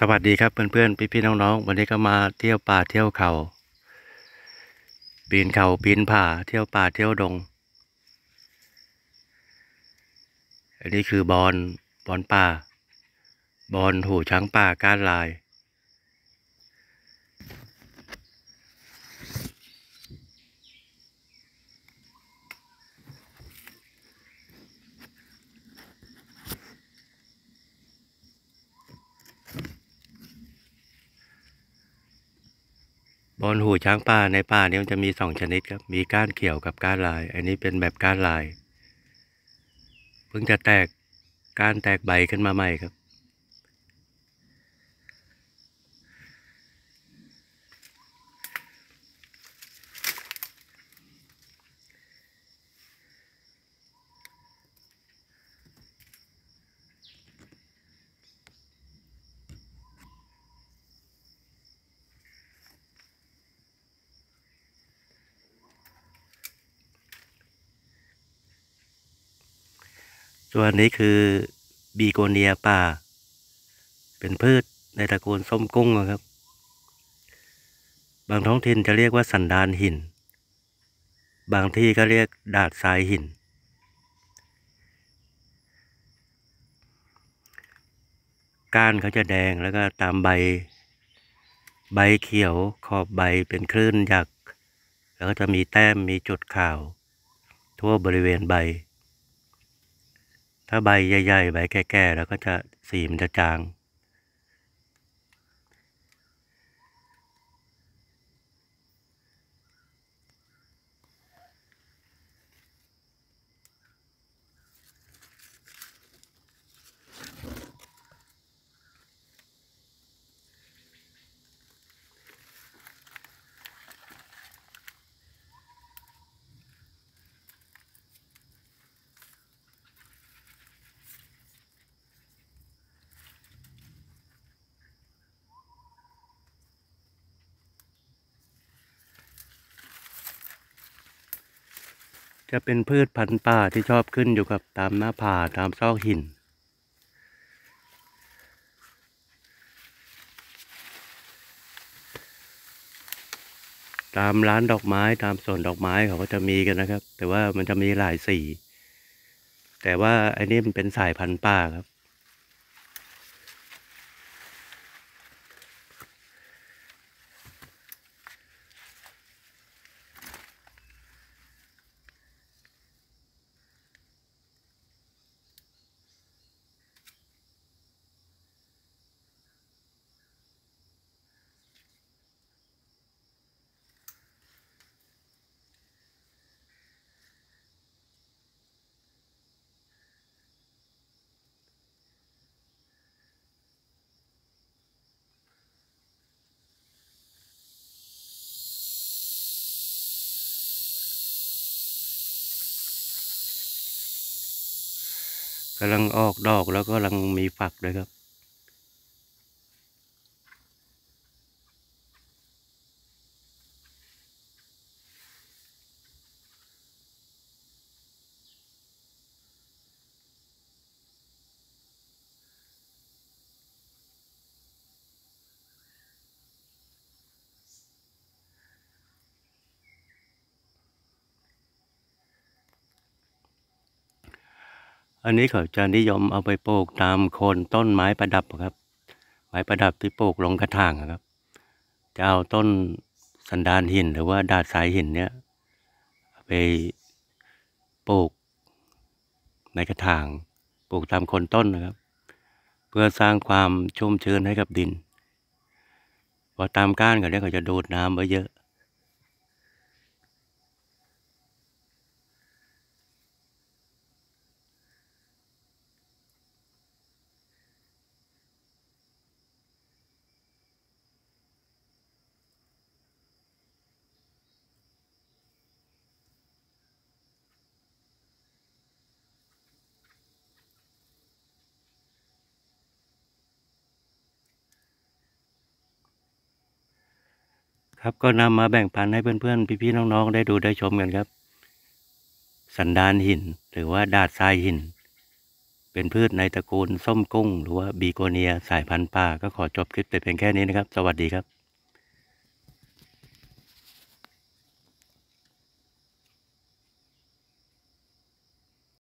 สวัสดีครับเพื่อนๆพี่ๆน้องๆ วันนี้ก็มาเที่ยวป่าเที่ยวเขาปีนเขาปีนผาเที่ยวป่าเที่ยวดง อันนี้คือบอลบอลป่าบอลหูช้างป่าก้านลายบอนหูช้างป่าในป่านี้มันจะมีสองชนิดครับ มีก้านเขียวกับก้านลาย อันนี้เป็นแบบก้านลาย เพิ่งจะแตกก้านแตกใบขึ้นมาใหม่ครับส่วนนี้คือบีโกเนียป่า เป็นพืชในตระกูลส้มกุ้งครับ บางท้องถิ่นจะเรียกว่าสันดานหิน บางที่ก็เรียกดาดทรายหิน ก้านเขาจะแดงแล้วก็ตามใบใบเขียวขอบใบเป็นคลื่นหยัก แล้วก็จะมีแต้มมีจุดขาว ทั่วบริเวณใบถ้าใบใหญ่ๆ ใบแก่ๆแล้วก็จะสีมันจะจางจะเป็นพืชพันธุ์ป่าที่ชอบขึ้นอยู่กับตามหน้าผาตามซอกหิน ตามร้านดอกไม้ตามสวนดอกไม้เขาก็จะมีกันนะครับ แต่ว่ามันจะมีหลายสีแต่ว่าไอ้นี่มันเป็นสายพันธุ์ป่าครับกำลังออกดอกแล้วก็กำลังมีฝักด้วยครับอันนี้เขาจะนิยมเอาไปปลูกตามโคนต้นไม้ประดับครับไม้ประดับที่ปลูกลงกระถางครับจะเอาต้นสันดานหินหรือว่าดาดสายหินเนี้ยไปปลูกในกระถางปลูกตามโคนต้นนะครับ เพื่อสร้างความชุ่มชื้นให้กับดินพอตามก้านเขาเนี้ยเขาจะดูดน้ำไว้เยอะครับ ก็นำมาแบ่งปันให้เพื่อนๆ พี่ๆ น้องๆ ได้ดูได้ชมกันครับ สันดานหิน หรือว่าดาดทรายหิน เป็นพืชในตระกูล ส้มกุ้ง หรือว่าบีโกเนีย สายพันธุ์ป่า ก็ขอจบคลิปแต่เพียงแค่นี้นะครับ สวัสดีครับ